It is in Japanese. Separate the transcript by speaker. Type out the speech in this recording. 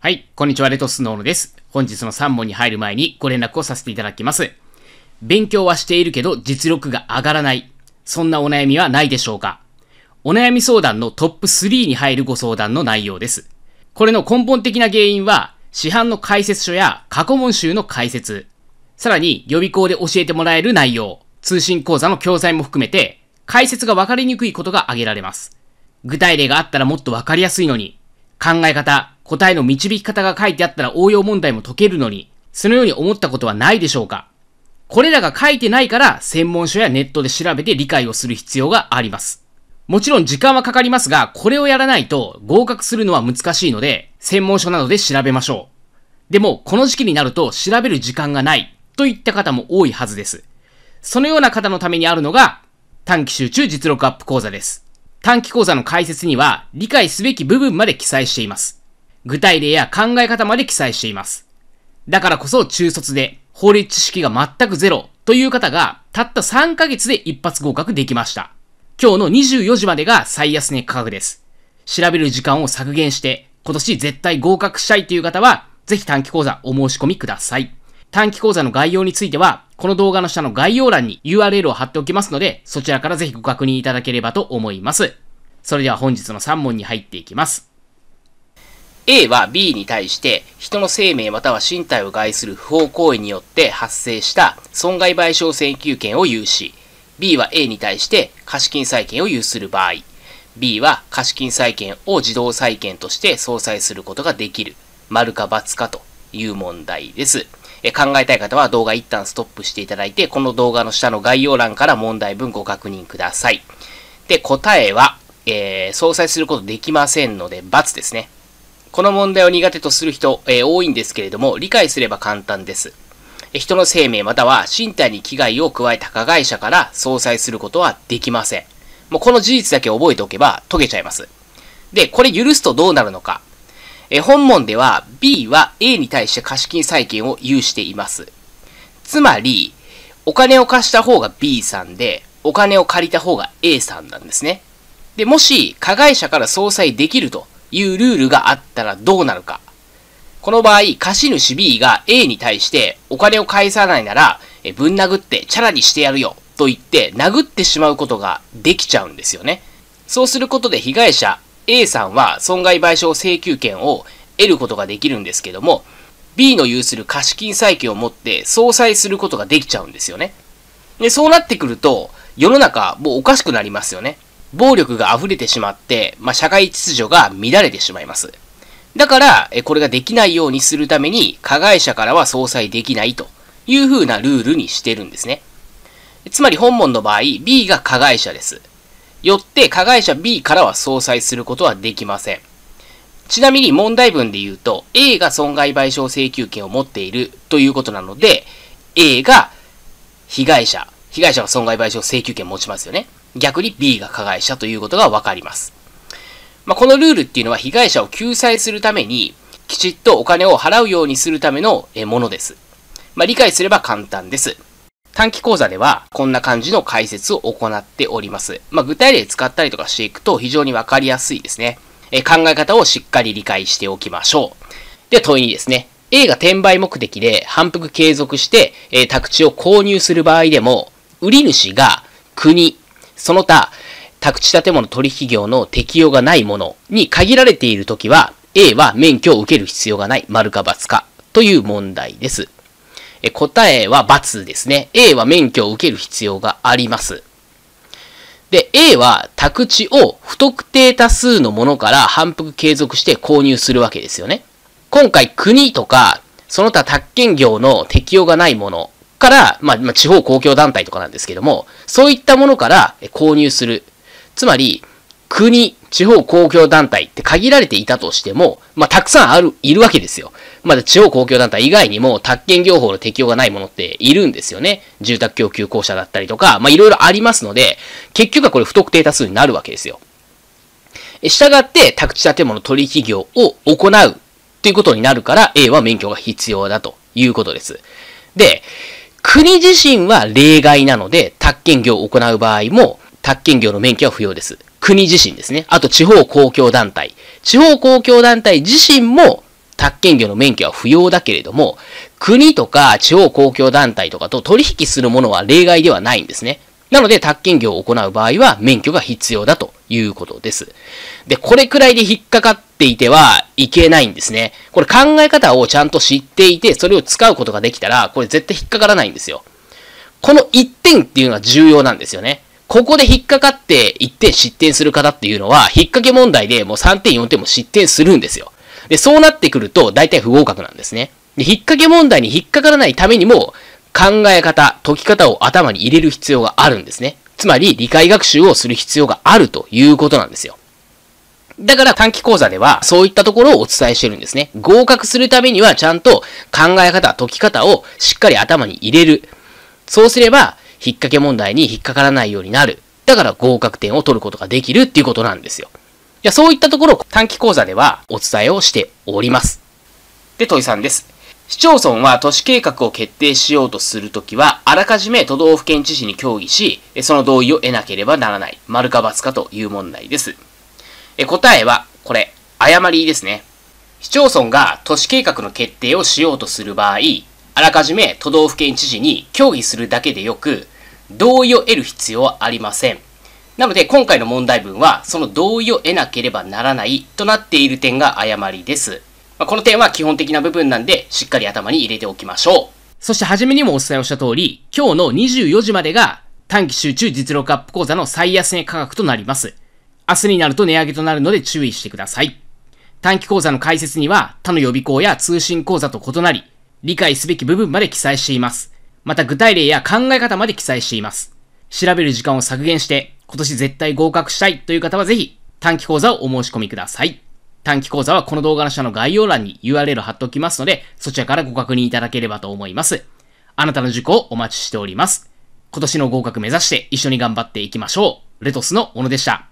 Speaker 1: はい、こんにちは、レトスノーノです。本日の3問に入る前にご連絡をさせていただきます。勉強はしているけど実力が上がらない。そんなお悩みはないでしょうかお悩み相談のトップ3に入るご相談の内容です。これの根本的な原因は、市販の解説書や過去問集の解説、さらに予備校で教えてもらえる内容、通信講座の教材も含めて、解説がわかりにくいことが挙げられます。具体例があったらもっとわかりやすいのに、考え方、答えの導き方が書いてあったら応用問題も解けるのに、そのように思ったことはないでしょうかこれらが書いてないから専門書やネットで調べて理解をする必要があります。もちろん時間はかかりますが、これをやらないと合格するのは難しいので、専門書などで調べましょう。でも、この時期になると調べる時間がないといった方も多いはずです。そのような方のためにあるのが、短期集中実力アップ講座です。短期講座の解説には理解すべき部分まで記載しています。具体例や考え方まで記載しています。だからこそ中卒で法律知識が全くゼロという方がたった3ヶ月で一発合格できました。今日の24時までが最安値価格です。調べる時間を削減して今年絶対合格したいという方はぜひ短期講座お申し込みください。短期講座の概要については、この動画の下の概要欄に URL を貼っておきますので、そちらからぜひご確認いただければと思います。それでは本日の3問に入っていきます。A は B に対して人の生命または身体を害する不法行為によって発生した損害賠償請求権を有し、B は A に対して貸金債権を有する場合、B は貸金債権を自動債権として相殺することができる。丸か×かという問題です。え考えたい方は動画一旦ストップしていただいて、この動画の下の概要欄から問題文ご確認ください。で、答えは、えー、相殺することできませんので、×ですね。この問題を苦手とする人、えー、多いんですけれども、理解すれば簡単です。人の生命または身体に危害を加えた加害者から相殺することはできません。もうこの事実だけ覚えておけば解けちゃいます。で、これ許すとどうなるのか。え本問では B は A に対して貸金債権を有しています。つまり、お金を貸した方が B さんで、お金を借りた方が A さんなんですね。で、もし、加害者から相殺できるというルールがあったらどうなるか。この場合、貸主 B が A に対してお金を返さないなら、えぶん殴ってチャラにしてやるよと言って殴ってしまうことができちゃうんですよね。そうすることで被害者 A さんは損害賠償請求権を得ることができるんですけども、B の有する貸金債権を持って相殺することができちゃうんですよね。で、そうなってくると、世の中もうおかしくなりますよね。暴力が溢れてしまって、まあ、社会秩序が乱れてしまいます。だから、これができないようにするために、加害者からは相殺できないという風なルールにしてるんですね。つまり本門の場合、B が加害者です。よって加害者 B からは相殺することはできません。ちなみに問題文で言うと、A が損害賠償請求権を持っているということなので、A が被害者、被害者が損害賠償請求権を持ちますよね。逆に B が加害者ということがわかります。まあ、このルールっていうのは被害者を救済するために、きちっとお金を払うようにするためのものです。まあ、理解すれば簡単です。短期講座ではこんな感じの解説を行っております。まあ、具体例使ったりとかしていくと非常にわかりやすいですね。え考え方をしっかり理解しておきましょう。で、問いにですね。A が転売目的で反復継続して、え宅地を購入する場合でも、売り主が国、その他、宅地建物取引業の適用がないものに限られているときは、A は免許を受ける必要がない、丸か×かという問題です。え答えは×ですね。A は免許を受ける必要があります。で、A は宅地を不特定多数のものから反復継続して購入するわけですよね。今回国とか、その他宅建業の適用がないものから、まあ、まあ、地方公共団体とかなんですけども、そういったものから購入する。つまり、国、地方公共団体って限られていたとしても、まあ、たくさんある、いるわけですよ。まだ地方公共団体以外にも、宅建業法の適用がないものっているんですよね。住宅供給公社だったりとか、まあ、いろいろありますので、結局はこれ不特定多数になるわけですよ。したがって、宅地建物取引業を行うということになるから、A は免許が必要だということです。で、国自身は例外なので、宅建業を行う場合も、宅建業の免許は不要です。国自身ですね。あと地方公共団体。地方公共団体自身も宅建業の免許は不要だけれども、国とか地方公共団体とかと取引するものは例外ではないんですね。なので、宅建業を行う場合は免許が必要だということです。で、これくらいで引っかかっていてはいけないんですね。これ考え方をちゃんと知っていて、それを使うことができたら、これ絶対引っかからないんですよ。この1点っていうのは重要なんですよね。ここで引っかかって1点失点する方っていうのは、引っ掛け問題でもう3点4点も失点するんですよ。で、そうなってくると、大体不合格なんですね。で、引っ掛け問題に引っかからないためにも、考え方、解き方を頭に入れる必要があるんですね。つまり、理解学習をする必要があるということなんですよ。だから短期講座ではそういったところをお伝えしてるんですね。合格するためにはちゃんと考え方、解き方をしっかり頭に入れる。そうすれば引っ掛け問題に引っかからないようになる。だから合格点を取ることができるっていうことなんですよ。いや、そういったところを短期講座ではお伝えをしております。で、問いさんです。市町村は都市計画を決定しようとするときは、あらかじめ都道府県知事に協議し、その同意を得なければならない。丸か罰かという問題です。え答えは、これ、誤りですね。市町村が都市計画の決定をしようとする場合、あらかじめ都道府県知事に協議するだけでよく、同意を得る必要はありません。なので、今回の問題文は、その同意を得なければならないとなっている点が誤りです。まこの点は基本的な部分なんで、しっかり頭に入れておきましょう。そして、初めにもお伝えをした通り、今日の24時までが短期集中実力アップ講座の最安値価格となります。明日になると値上げとなるので注意してください。短期講座の解説には他の予備校や通信講座と異なり、理解すべき部分まで記載しています。また具体例や考え方まで記載しています。調べる時間を削減して、今年絶対合格したいという方はぜひ、短期講座をお申し込みください。短期講座はこの動画の下の概要欄に URL 貼っておきますので、そちらからご確認いただければと思います。あなたの受講をお待ちしております。今年の合格目指して一緒に頑張っていきましょう。レトスの小野でした。